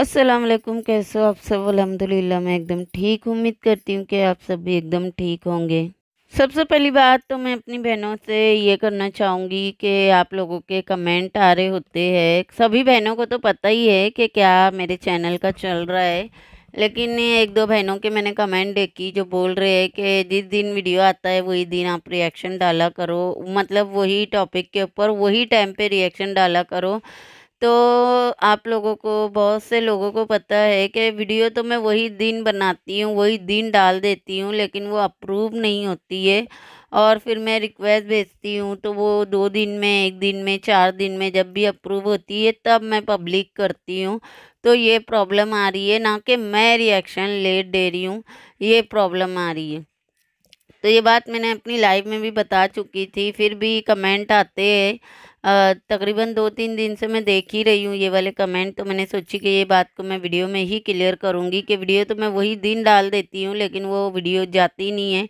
अस्सलाम वालेकुम कैसे हो आप सब अलहमदिल्ला मैं एकदम ठीक उम्मीद करती हूँ कि आप सब भी एकदम ठीक होंगे सबसे पहली बात तो मैं अपनी बहनों से ये करना चाहूँगी कि आप लोगों के कमेंट आ रहे होते हैं सभी बहनों को तो पता ही है कि क्या मेरे चैनल का चल रहा है लेकिन एक दो बहनों के मैंने कमेंट देखी जो बोल रहे हैं कि जिस दिन वीडियो आता है वही दिन आप रिएक्शन डाला करो मतलब वही टॉपिक के ऊपर वही टाइम पे रिएक्शन डाला करो तो आप लोगों को बहुत से लोगों को पता है कि वीडियो तो मैं वही दिन बनाती हूँ वही दिन डाल देती हूँ लेकिन वो अप्रूव नहीं होती है और फिर मैं रिक्वेस्ट भेजती हूँ तो वो दो दिन में एक दिन में चार दिन में जब भी अप्रूव होती है तब मैं पब्लिक करती हूँ तो ये प्रॉब्लम आ रही है ना कि मैं रिएक्शन लेट दे रही हूँ ये प्रॉब्लम आ रही है तो ये बात मैंने अपनी लाइव में भी बता चुकी थी फिर भी कमेंट आते हैं तकरीबन दो तीन दिन से मैं देख ही रही हूँ ये वाले कमेंट तो मैंने सोची कि ये बात को मैं वीडियो में ही क्लियर करूँगी कि वीडियो तो मैं वही दिन डाल देती हूँ लेकिन वो वीडियो जाती नहीं है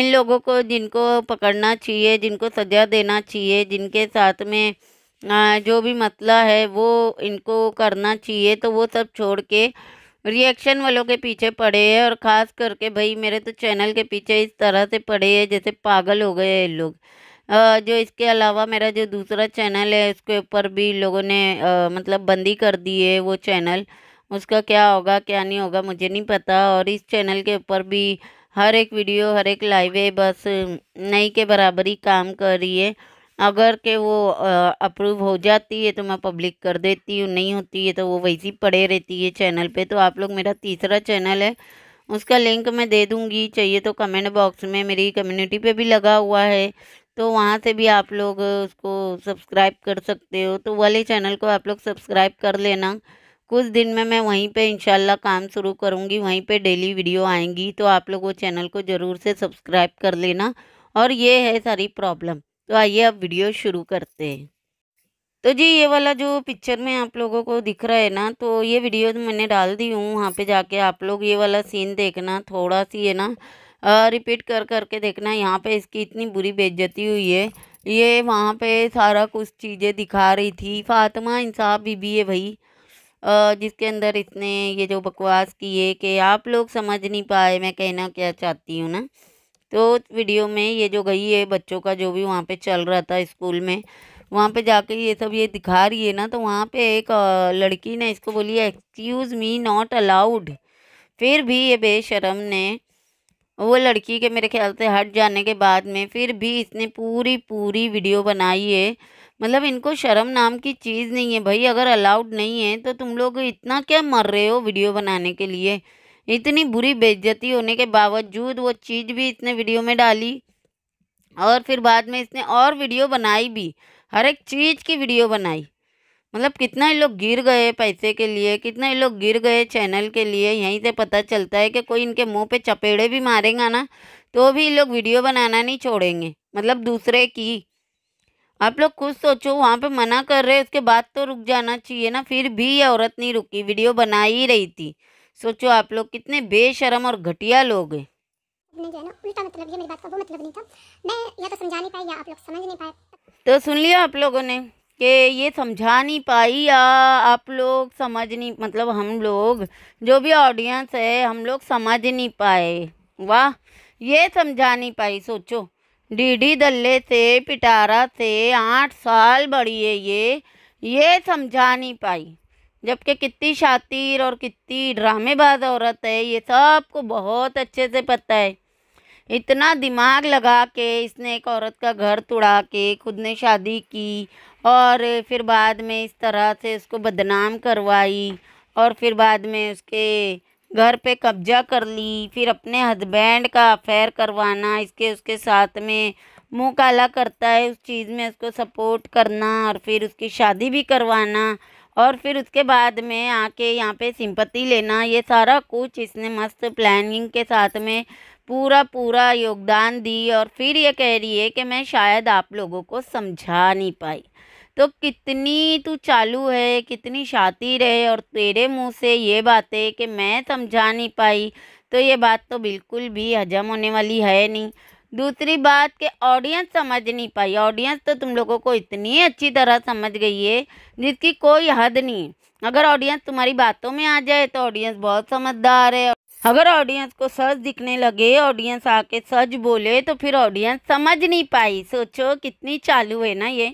इन लोगों को जिनको पकड़ना चाहिए जिनको सज़ा देना चाहिए जिनके साथ में जो भी मसला है वो इनको करना चाहिए तो वो सब छोड़ के रिएक्शन वालों के पीछे पड़े हैं और ख़ास करके भाई मेरे तो चैनल के पीछे इस तरह से पड़े हैं जैसे पागल हो गए हैं लोग जो इसके अलावा मेरा जो दूसरा चैनल है उसके ऊपर भी लोगों ने मतलब बंदी कर दी है वो चैनल उसका क्या होगा क्या नहीं होगा मुझे नहीं पता और इस चैनल के ऊपर भी हर एक वीडियो हर एक लाइव है बस नहीं के बराबर ही काम कर रही है अगर के वो अप्रूव हो जाती है तो मैं पब्लिक कर देती हूँ नहीं होती है तो वो वैसी पड़े रहती है चैनल पे तो आप लोग मेरा तीसरा चैनल है उसका लिंक मैं दे दूँगी चाहिए तो कमेंट बॉक्स में मेरी कम्युनिटी पे भी लगा हुआ है तो वहाँ से भी आप लोग उसको सब्सक्राइब कर सकते हो तो वाले चैनल को आप लोग सब्सक्राइब कर लेना कुछ दिन में मैं वहीं पे इंशाल्लाह काम शुरू करूँगी वहीं पे डेली वीडियो आएंगी तो आप लोग वो चैनल को ज़रूर से सब्सक्राइब कर लेना और ये है सारी प्रॉब्लम तो आइए आप वीडियो शुरू करते हैं तो जी ये वाला जो पिक्चर में आप लोगों को दिख रहा है ना तो ये वीडियो तो मैंने डाल दी हूँ वहाँ पे जाके आप लोग ये वाला सीन देखना थोड़ा सी है ना रिपीट कर करके देखना यहाँ पे इसकी इतनी बुरी बेज्जती हुई है ये वहाँ पे सारा कुछ चीज़ें दिखा रही थी फातिमा इंसाफ भी है भाई जिसके अंदर इसने ये जो बकवास की है कि आप लोग समझ नहीं पाए मैं कहना क्या चाहती हूँ ना तो वीडियो में ये जो गई है बच्चों का जो भी वहाँ पे चल रहा था स्कूल में वहाँ पे जाके ये सब ये दिखा रही है ना तो वहाँ पे एक लड़की ने इसको बोली एक्सक्यूज़ मी नॉट अलाउड फिर भी ये बेशरम ने वो लड़की के मेरे ख्याल से हट जाने के बाद में फिर भी इसने पूरी पूरी वीडियो बनाई है मतलब इनको शर्म नाम की चीज़ नहीं है भाई अगर अलाउड नहीं है तो तुम लोग इतना क्या मर रहे हो वीडियो बनाने के लिए इतनी बुरी बेइज्जती होने के बावजूद वो चीज़ भी इसने वीडियो में डाली और फिर बाद में इसने और वीडियो बनाई भी हर एक चीज़ की वीडियो बनाई मतलब कितना ये लोग गिर गए पैसे के लिए कितना ये लोग गिर गए चैनल के लिए यहीं से पता चलता है कि कोई इनके मुंह पे चपेड़े भी मारेगा ना तो भी लोग वीडियो बनाना नहीं छोड़ेंगे मतलब दूसरे की आप लोग खुद सोचो वहाँ पे मना कर रहे उसके बाद तो रुक जाना चाहिए ना फिर भी ये औरत नहीं रुकी वीडियो बना ही रही थी सोचो आप लोग कितने बेशरम और घटिया लोग हैं मतलब मतलब तो, तो सुन लिया आप लोगों ने कि ये समझा नहीं पाई या आप लोग समझ नहीं मतलब हम लोग जो भी ऑडियंस है हम लोग समझ नहीं पाए वाह ये समझा नहीं पाई सोचो डीडी दल्ले से पिटारा से आठ साल बड़ी है ये ये समझा नहीं पाई जबकि कितनी शातिर और कितनी ड्रामेबाज औरत है ये सबको बहुत अच्छे से पता है इतना दिमाग लगा के इसने एक औरत का घर तोड़ा के खुद ने शादी की और फिर बाद में इस तरह से उसको बदनाम करवाई और फिर बाद में उसके घर पे कब्जा कर ली फिर अपने हस्बैंड का अफेयर करवाना इसके उसके साथ में मुँह काला करता है उस चीज़ में उसको सपोर्ट करना और फिर उसकी शादी भी करवाना और फिर उसके बाद में आके यहाँ पे सिंपत्ति लेना ये सारा कुछ इसने मस्त प्लानिंग के साथ में पूरा पूरा योगदान दी और फिर ये कह रही है कि मैं शायद आप लोगों को समझा नहीं पाई तो कितनी तू चालू है कितनी शाती रहे और तेरे मुंह से ये बातें कि मैं समझा नहीं पाई तो ये बात तो बिल्कुल भी हजम होने वाली है नहीं दूसरी बात कि ऑडियंस समझ नहीं पाई ऑडियंस तो तुम लोगों को इतनी अच्छी तरह समझ गई है जिसकी कोई हद नहीं अगर ऑडियंस तुम्हारी बातों में आ जाए तो ऑडियंस बहुत समझदार है अगर ऑडियंस को सच दिखने लगे ऑडियंस आके सच बोले तो फिर ऑडियंस समझ नहीं पाई सोचो कितनी चालू है ना ये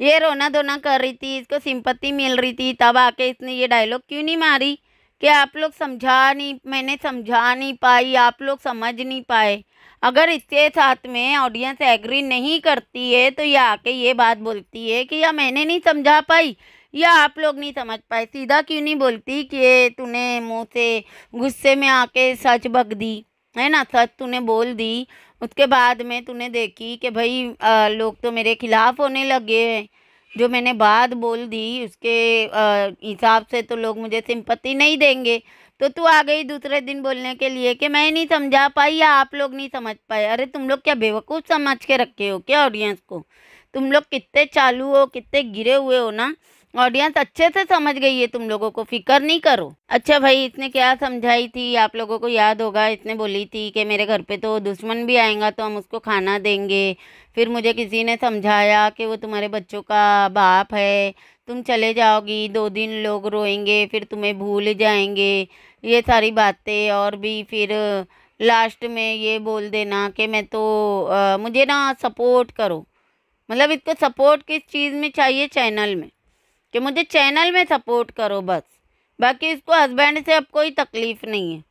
ये रोना धोना कर रही थी इसको सिंपत्ति मिल रही थी तब आके इसने ये डायलॉग क्यों नहीं मारी कि आप लोग समझा नहीं मैंने समझा नहीं पाई आप लोग समझ नहीं पाए अगर इसके साथ में ऑडियंस एग्री नहीं करती है तो ये आके ये बात बोलती है कि या हाँ, मैंने नहीं समझा पाई या आप लोग नहीं समझ पाए सीधा क्यों नहीं बोलती कि तूने मुँह से गुस्से में आके सच बक दी है ना सच तूने बोल दी उसके बाद में तूने देखी कि भाई आ, लोग तो मेरे खिलाफ़ होने लगे हैं जो मैंने बात बोल दी उसके हिसाब से तो लोग मुझे सिंपत्ति नहीं देंगे तो तू आ गई दूसरे दिन बोलने के लिए कि मैं नहीं समझा पाई या आप लोग नहीं समझ पाए अरे तुम लोग क्या बेवकूफ़ समझ के रखे हो क्या ऑडियंस को तुम लोग कितने चालू हो कितने गिरे हुए हो ना ऑडियंस अच्छे से समझ गई है तुम लोगों को फिक्र नहीं करो अच्छा भाई इसने क्या समझाई थी आप लोगों को याद होगा इसने बोली थी कि मेरे घर पे तो दुश्मन भी आएगा तो हम उसको खाना देंगे फिर मुझे किसी ने समझाया कि वो तुम्हारे बच्चों का बाप है तुम चले जाओगी दो दिन लोग रोएंगे फिर तुम्हें भूल जाएंगे ये सारी बातें और भी फिर लास्ट में ये बोल देना कि मैं तो आ, मुझे ना सपोर्ट करो मतलब इसको सपोर्ट किस चीज़ में चाहिए चैनल में कि मुझे चैनल में सपोर्ट करो बस बाकी इसको हस्बैंड से अब कोई तकलीफ़ नहीं है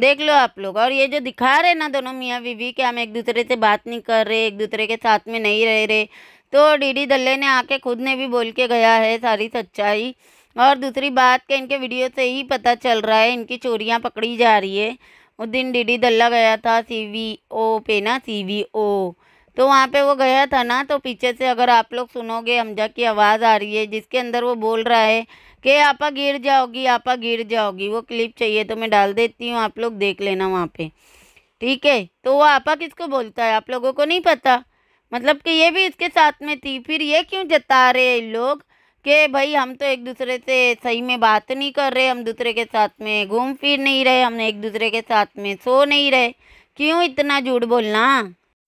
देख लो आप लोग और ये जो दिखा रहे ना दोनों मियाँ बीवी कि हम एक दूसरे से बात नहीं कर रहे एक दूसरे के साथ में नहीं रह रहे तो डीडी दल्ले ने आके खुद ने भी बोल के गया है सारी सच्चाई और दूसरी बात कि इनके वीडियो से ही पता चल रहा है इनकी चोरियाँ पकड़ी जा रही है उस दिन डीडी दल्ला गया था सी वी ओ पे ना सी वी ओ तो वहाँ पे वो गया था ना तो पीछे से अगर आप लोग सुनोगे हमजा की आवाज़ आ रही है जिसके अंदर वो बोल रहा है कि आपा गिर जाओगी आपा गिर जाओगी वो क्लिप चाहिए तो मैं डाल देती हूँ आप लोग देख लेना वहाँ पे ठीक है तो वो आपा किसको बोलता है आप लोगों को नहीं पता मतलब कि ये भी इसके साथ में थी फिर ये क्यों जता रहे हैं लोग कि भाई हम तो एक दूसरे से सही में बात नहीं कर रहे हम दूसरे के साथ में घूम फिर नहीं रहे हम एक दूसरे के साथ में सो नहीं रहे क्यों इतना झूठ बोलना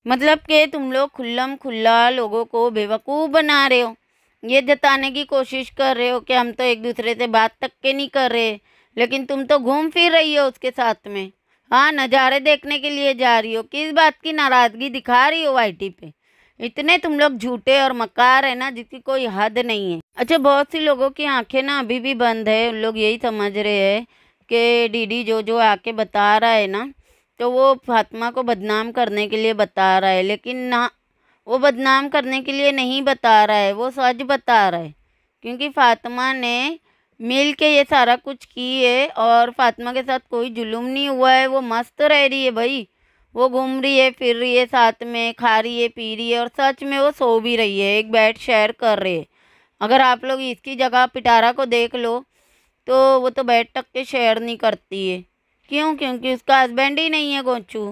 मतलब कि तुम लोग खुल्लम खुल्ला लोगों को बेवकूफ़ बना रहे हो ये जताने की कोशिश कर रहे हो कि हम तो एक दूसरे से बात तक के नहीं कर रहे लेकिन तुम तो घूम फिर रही हो उसके साथ में हाँ नज़ारे देखने के लिए जा रही हो किस बात की नाराज़गी दिखा रही हो आई पे इतने तुम लोग झूठे और मकार है ना जिसकी कोई हद नहीं है अच्छा बहुत सी लोगों की आंखें ना अभी भी बंद है उन लोग यही समझ रहे हैं कि डीडी जो जो आके बता रहा है ना तो वो फातिमा को बदनाम करने के लिए बता रहा है लेकिन ना वो बदनाम करने के लिए नहीं बता रहा है वो सच बता रहा है क्योंकि फ़ातिमा ने मिल के ये सारा कुछ की है और फातिमा के साथ कोई जुलुम नहीं हुआ है वो मस्त रह रही है भाई वो घूम रही है फिर रही है साथ में खा रही है पी रही है और सच में वो सो भी रही है एक बेड शेयर कर रहे है अगर आप लोग इसकी जगह पिटारा को देख लो तो वो तो बेड तक के शेयर नहीं करती है क्यों क्योंकि उसका हस्बैंड ही नहीं है गोंचू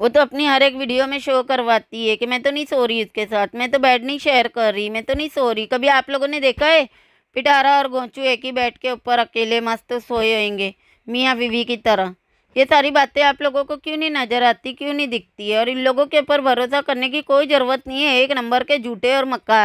वो तो अपनी हर एक वीडियो में शो करवाती है कि मैं तो नहीं सो रही उसके साथ मैं तो बेड नहीं शेयर कर रही मैं तो नहीं सो रही कभी आप लोगों ने देखा है पिटारा और गोचू एक ही बेड के ऊपर अकेले मस्त सोए होंगे मियाँ बीवी की तरह ये सारी बातें आप लोगों को क्यों नहीं नज़र आती क्यों नहीं दिखती है और इन लोगों के ऊपर भरोसा करने की कोई ज़रूरत नहीं है एक नंबर के झूठे और मक्का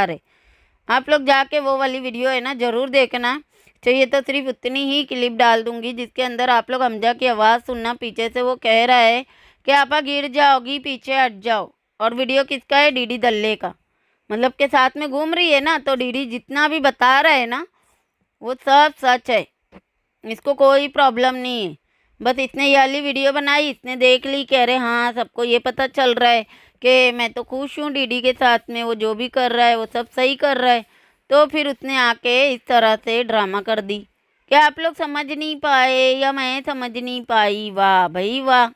आप लोग जाके वो वाली वीडियो है ना ज़रूर देखना चाहिए तो, तो सिर्फ उतनी ही क्लिप डाल दूँगी जिसके अंदर आप लोग हमजा की आवाज़ सुनना पीछे से वो कह रहा है कि आप गिर जाओगी पीछे हट जाओ और वीडियो किसका है डीडी दल्ले का मतलब के साथ में घूम रही है ना तो डीडी जितना भी बता रहा है ना वो सब सच है इसको कोई प्रॉब्लम नहीं है बस इसने ये वाली वीडियो बनाई इसने देख ली कह रहे हाँ सबको ये पता चल रहा है कि मैं तो खुश हूँ डीडी के साथ में वो जो भी कर रहा है वो सब सही कर रहा है तो फिर उसने आके इस तरह से ड्रामा कर दी क्या आप लोग समझ नहीं पाए या मैं समझ नहीं पाई वाह भाई वाह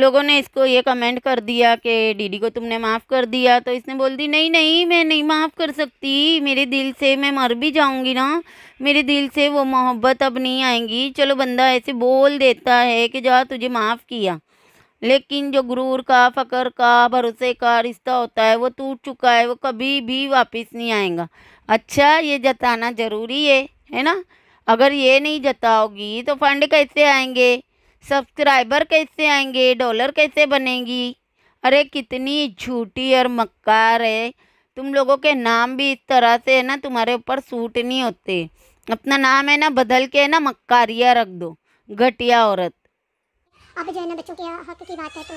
लोगों ने इसको ये कमेंट कर दिया कि डीडी को तुमने माफ़ कर दिया तो इसने बोल दी नहीं नहीं मैं नहीं माफ़ कर सकती मेरे दिल से मैं मर भी जाऊंगी ना मेरे दिल से वो मोहब्बत अब नहीं आएंगी चलो बंदा ऐसे बोल देता है कि जा तुझे माफ़ किया लेकिन जो गुरूर का फ़कर का भरोसे का रिश्ता होता है वो टूट चुका है वो कभी भी वापस नहीं आएगा अच्छा ये जताना ज़रूरी है है ना अगर ये नहीं जताओगी तो फंड कैसे आएंगे सब्सक्राइबर कैसे आएंगे डॉलर कैसे बनेगी अरे कितनी झूठी और मक्कार है तुम लोगों के नाम भी इस तरह से है ना तुम्हारे ऊपर सूट नहीं होते अपना नाम है ना बदल के ना मक्कारिया रख दो घटिया औरत अब जो है ना बच्चों के हक की बात है तो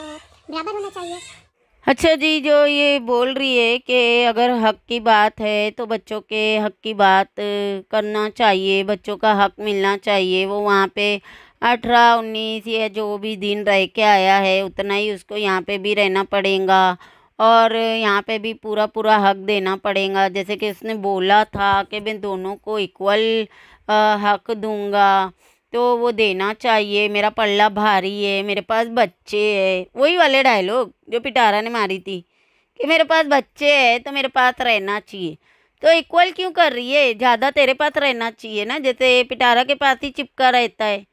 बराबर होना चाहिए अच्छा जी जो ये बोल रही है कि अगर हक की बात है तो बच्चों के हक की बात करना चाहिए बच्चों का हक मिलना चाहिए वो वहाँ पे अठारह उन्नीस या जो भी दिन रह के आया है उतना ही उसको यहाँ पे भी रहना पड़ेगा और यहाँ पे भी पूरा पूरा हक देना पड़ेगा जैसे कि उसने बोला था कि मैं दोनों को इक्वल हक दूँगा तो वो देना चाहिए मेरा पल्ला भारी है मेरे पास बच्चे है वही वाले डायलॉग जो पिटारा ने मारी थी कि मेरे पास बच्चे है तो मेरे पास रहना चाहिए तो इक्वल क्यों कर रही है ज़्यादा तेरे पास रहना चाहिए ना जैसे पिटारा के पास ही चिपका रहता है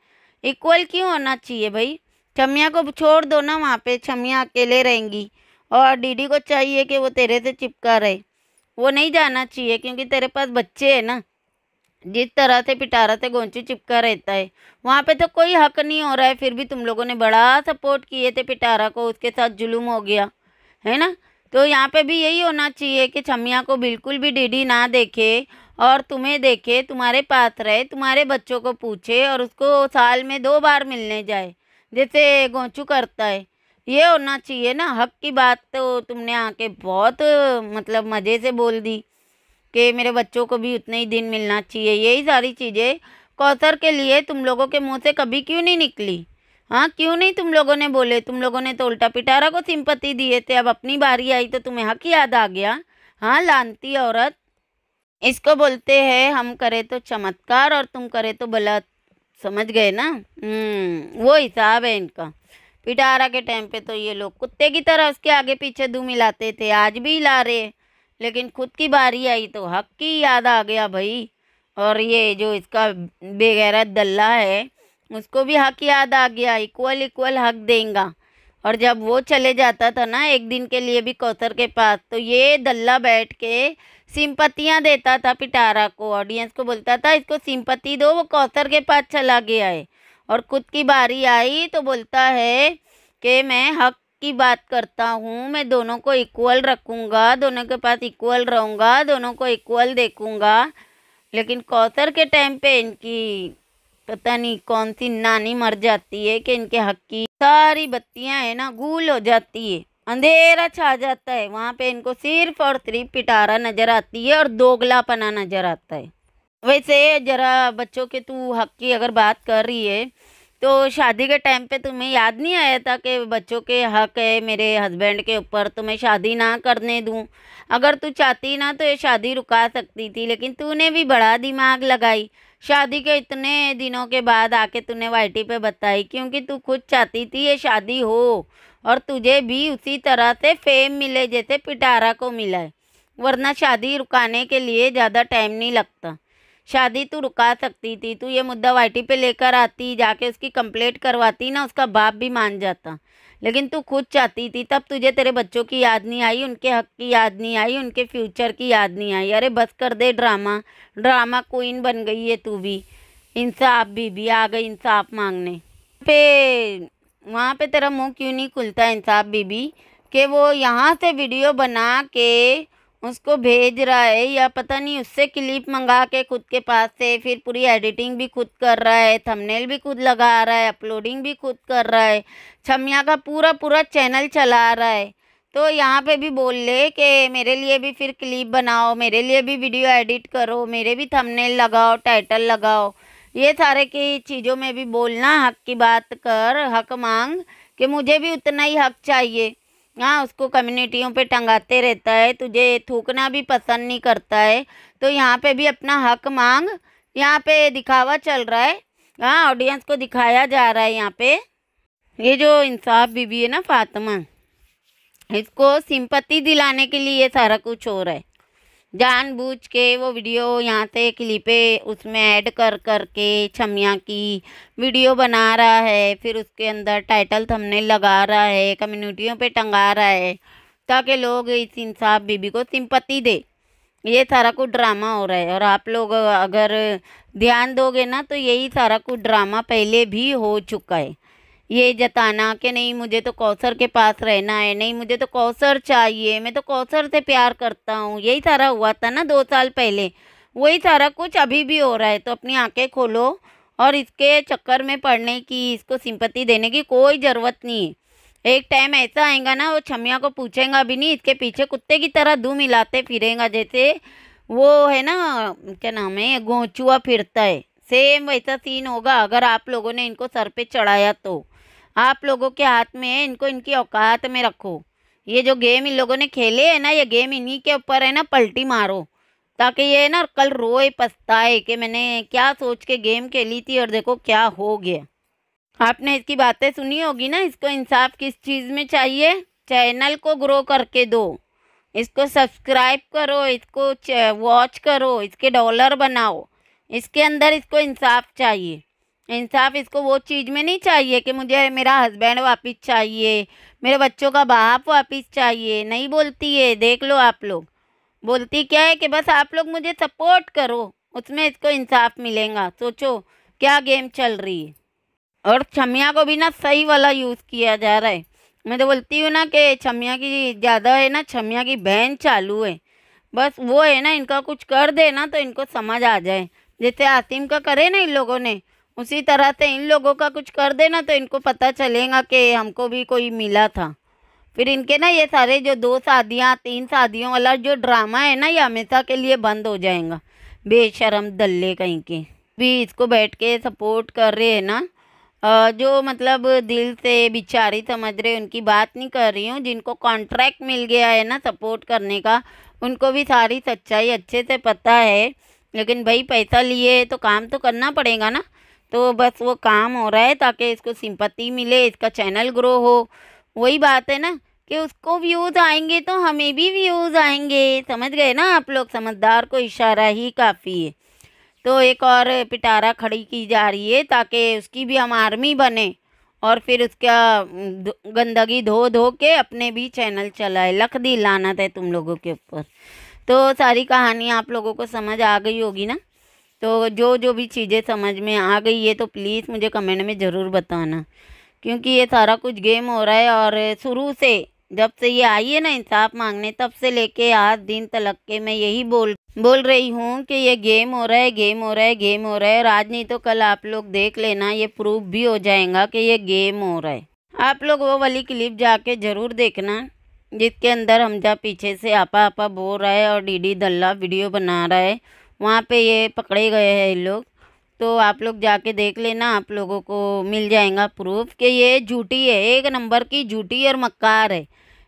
इक्वल क्यों होना चाहिए भाई छमिया को छोड़ दो ना वहाँ पे छमिया अकेले रहेंगी और डीडी को चाहिए कि वो तेरे से चिपका रहे वो नहीं जाना चाहिए क्योंकि तेरे पास बच्चे हैं ना जिस तरह से पिटारा से गोंचू चिपका रहता है वहाँ पे तो कोई हक नहीं हो रहा है फिर भी तुम लोगों ने बड़ा सपोर्ट किए थे पिटारा को उसके साथ जुलूम हो गया है ना तो यहाँ पे भी यही होना चाहिए कि छमिया को बिल्कुल भी डीडी ना देखे और तुम्हें देखे तुम्हारे पास रहे तुम्हारे बच्चों को पूछे और उसको साल में दो बार मिलने जाए जैसे गोंचू करता है ये होना चाहिए ना हक की बात तो तुमने आके बहुत मतलब मज़े से बोल दी कि मेरे बच्चों को भी उतने ही दिन मिलना चाहिए यही सारी चीज़ें कौसर के लिए तुम लोगों के मुंह से कभी क्यों नहीं निकली हाँ क्यों नहीं तुम लोगों ने बोले तुम लोगों ने तो उल्टा पिटारा को सिंपत्ति दिए थे अब अपनी बारी आई तो तुम्हें हक याद आ गया हाँ लानती औरत इसको बोलते हैं हम करे तो चमत्कार और तुम करे तो बलात् समझ गए ना हम्म, वो हिसाब है इनका पिटारा के टाइम पे तो ये लोग कुत्ते की तरह उसके आगे पीछे धूम मिलाते थे आज भी हिला रहे लेकिन खुद की बारी आई तो हक की याद आ गया भाई और ये जो इसका बेगैरत दल्ला है उसको भी हक याद आ गया इक्वल इक्वल हक देंगा और जब वो चले जाता था ना एक दिन के लिए भी कौसर के पास तो ये दल्ला बैठ के सिंपतियाँ देता था पिटारा को ऑडियंस को बोलता था इसको सिंपति दो वो कौसर के पास चला गया है और खुद की बारी आई तो बोलता है कि मैं हक की बात करता हूँ मैं दोनों को इक्वल रखूँगा दोनों के पास इक्वल रहूँगा दोनों को इक्वल देखूँगा लेकिन कौसर के टाइम पे इनकी पता नहीं कौन सी नानी मर जाती है कि इनके हक की सारी बत्तियाँ है ना गूल हो जाती है अंधेरा छा जाता है वहाँ पे इनको सिर्फ और सिर्फ पिटारा नज़र आती है और दोगलापना नज़र आता है वैसे ज़रा बच्चों के तू हक की अगर बात कर रही है तो शादी के टाइम पे तुम्हें याद नहीं आया था कि बच्चों के हक है मेरे हस्बैंड के ऊपर तो मैं शादी ना करने दूँ अगर तू चाहती ना तो ये शादी रुका सकती थी लेकिन तूने भी बड़ा दिमाग लगाई शादी के इतने दिनों के बाद आके तूने वाइटी पे बताई क्योंकि तू खुद चाहती थी ये शादी हो और तुझे भी उसी तरह से फेम मिले जैसे पिटारा को मिला है वरना शादी रुकाने के लिए ज़्यादा टाइम नहीं लगता शादी तू रुका सकती थी तू ये मुद्दा वाइटी पे लेकर आती जाके उसकी कंप्लेट करवाती ना उसका बाप भी मान जाता लेकिन तू खुद चाहती थी तब तुझे तेरे बच्चों की याद नहीं आई उनके हक की याद नहीं आई उनके फ्यूचर की याद नहीं आई अरे बस कर दे ड्रामा ड्रामा क्वीन बन गई है तू भी इंसाफ भी, भी आ गई इंसाफ मांगने पे वहाँ पे तेरा मुंह क्यों नहीं खुलता इंसाफ बीबी के वो यहाँ से वीडियो बना के उसको भेज रहा है या पता नहीं उससे क्लिप मंगा के खुद के पास से फिर पूरी एडिटिंग भी खुद कर रहा है थंबनेल भी खुद लगा रहा है अपलोडिंग भी खुद कर रहा है छमिया का पूरा पूरा चैनल चला रहा है तो यहाँ पे भी बोल ले कि मेरे लिए भी फिर क्लिप बनाओ मेरे लिए भी वीडियो एडिट करो मेरे भी थमनेल लगाओ टाइटल लगाओ ये सारे की चीज़ों में भी बोलना हक की बात कर हक मांग कि मुझे भी उतना ही हक चाहिए हाँ उसको कम्युनिटियों पे टंगाते रहता है तुझे थूकना भी पसंद नहीं करता है तो यहाँ पे भी अपना हक मांग यहाँ पे दिखावा चल रहा है हाँ ऑडियंस को दिखाया जा रहा है यहाँ पे ये जो इंसाफ बीबी है ना फातिमा इसको सिंपत्ति दिलाने के लिए ये सारा कुछ हो रहा है जानबूझ के वो वीडियो यहाँ से क्लिपे उसमें ऐड कर कर के छमिया की वीडियो बना रहा है फिर उसके अंदर टाइटल थमने लगा रहा है कम्युनिटियों पे टंगा रहा है ताकि लोग इस इंसाफ बीबी को सिंपत्ति दे ये सारा कुछ ड्रामा हो रहा है और आप लोग अगर ध्यान दोगे ना तो यही सारा कुछ ड्रामा पहले भी हो चुका है ये जताना कि नहीं मुझे तो कौसर के पास रहना है नहीं मुझे तो कौसर चाहिए मैं तो कौसर से प्यार करता हूँ यही सारा हुआ था ना दो साल पहले वही सारा कुछ अभी भी हो रहा है तो अपनी आंखें खोलो और इसके चक्कर में पड़ने की इसको सिंपत्ति देने की कोई ज़रूरत नहीं है एक टाइम ऐसा आएगा ना वो छमिया को पूछेगा भी नहीं इसके पीछे कुत्ते की तरह धूम मिलाते फिरेगा जैसे वो है ना क्या नाम है गोचुआ फिरता है सेम वैसा सीन होगा अगर आप लोगों ने इनको सर पे चढ़ाया तो आप लोगों के हाथ में है इनको इनकी औकात में रखो ये जो गेम इन लोगों ने खेले है ना ये गेम इन्हीं के ऊपर है ना पलटी मारो ताकि ये ना कल रोए पछताए कि मैंने क्या सोच के गेम खेली थी और देखो क्या हो गया आपने इसकी बातें सुनी होगी ना इसको इंसाफ किस चीज़ में चाहिए चैनल को ग्रो करके दो इसको सब्सक्राइब करो इसको वॉच करो इसके डॉलर बनाओ इसके अंदर इसको इंसाफ चाहिए इंसाफ इसको वो चीज़ में नहीं चाहिए कि मुझे मेरा हस्बैंड वापस चाहिए मेरे बच्चों का बाप वापस चाहिए नहीं बोलती है देख लो आप लोग बोलती क्या है कि बस आप लोग मुझे सपोर्ट करो उसमें इसको इंसाफ मिलेगा सोचो क्या गेम चल रही है और छमिया को भी ना सही वाला यूज़ किया जा रहा है मैं तो बोलती हूँ ना कि छमिया की ज़्यादा है ना छमिया की बहन चालू है बस वो है ना इनका कुछ कर दे ना तो इनको समझ आ जाए जैसे आसिम का करे ना इन लोगों ने उसी तरह से इन लोगों का कुछ कर देना तो इनको पता चलेगा कि हमको भी कोई मिला था फिर इनके ना ये सारे जो दो शादियाँ तीन शादियों वाला जो ड्रामा है ना ये हमेशा के लिए बंद हो जाएगा बेशरम दल्ले कहीं के भी इसको बैठ के सपोर्ट कर रहे हैं ना जो मतलब दिल से बिचारी समझ रहे उनकी बात नहीं कर रही हूँ जिनको कॉन्ट्रैक्ट मिल गया है ना सपोर्ट करने का उनको भी सारी सच्चाई अच्छे से पता है लेकिन भाई पैसा लिए तो काम तो करना पड़ेगा ना तो बस वो काम हो रहा है ताकि इसको सिंपत्ति मिले इसका चैनल ग्रो हो वही बात है ना कि उसको व्यूज़ आएंगे तो हमें भी व्यूज़ आएंगे समझ गए ना आप लोग समझदार को इशारा ही काफ़ी है तो एक और पिटारा खड़ी की जा रही है ताकि उसकी भी हम आर्मी बने और फिर उसका गंदगी धो धो के अपने भी चैनल चलाए लख दी लानत है तुम लोगों के ऊपर तो सारी कहानी आप लोगों को समझ आ गई होगी ना तो जो जो भी चीज़ें समझ में आ गई है तो प्लीज़ मुझे कमेंट में ज़रूर बताना क्योंकि ये सारा कुछ गेम हो रहा है और शुरू से जब से ये आई है ना इंसाफ मांगने तब से लेके आज दिन तलक के मैं यही बोल बोल रही हूँ कि ये गेम हो रहा है गेम हो रहा है गेम हो रहा है और आज नहीं तो कल आप लोग देख लेना ये प्रूफ भी हो जाएगा कि ये गेम हो रहा है आप लोग वो वाली क्लिप जाके ज़रूर देखना जिसके अंदर हमजा पीछे से आपा आपा बोल रहा है और डीडी दल्ला वीडियो बना रहा है वहाँ पे ये पकड़े गए हैं ये लोग तो आप लोग जाके देख लेना आप लोगों को मिल जाएगा प्रूफ कि ये झूठी है एक नंबर की झूठी और मक्कार है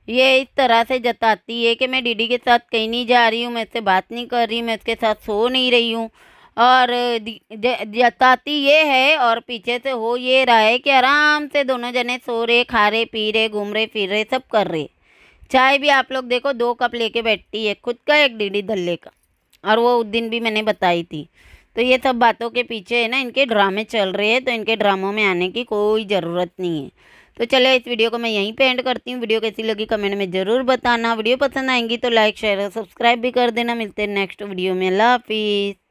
ये इस तरह से जताती है कि मैं डीडी के साथ कहीं नहीं जा रही हूँ मैं इससे बात नहीं कर रही मैं इसके साथ सो नहीं रही हूँ और जताती ये है और पीछे से हो ये रहा है कि आराम से दोनों जने सो रहे खा रहे पी रहे घूम रहे फिर रहे सब कर रहे चाय भी आप लोग देखो दो कप लेके बैठती है खुद का एक डीडी धल्ले का और वो उस दिन भी मैंने बताई थी तो ये सब बातों के पीछे है ना इनके ड्रामे चल रहे हैं तो इनके ड्रामों में आने की कोई ज़रूरत नहीं है तो चलिए इस वीडियो को मैं यहीं पे एंड करती हूँ वीडियो कैसी लगी कमेंट में ज़रूर बताना वीडियो पसंद आएंगी तो लाइक शेयर और सब्सक्राइब भी कर देना मिलते हैं नेक्स्ट वीडियो में अल्लाह हाफिज़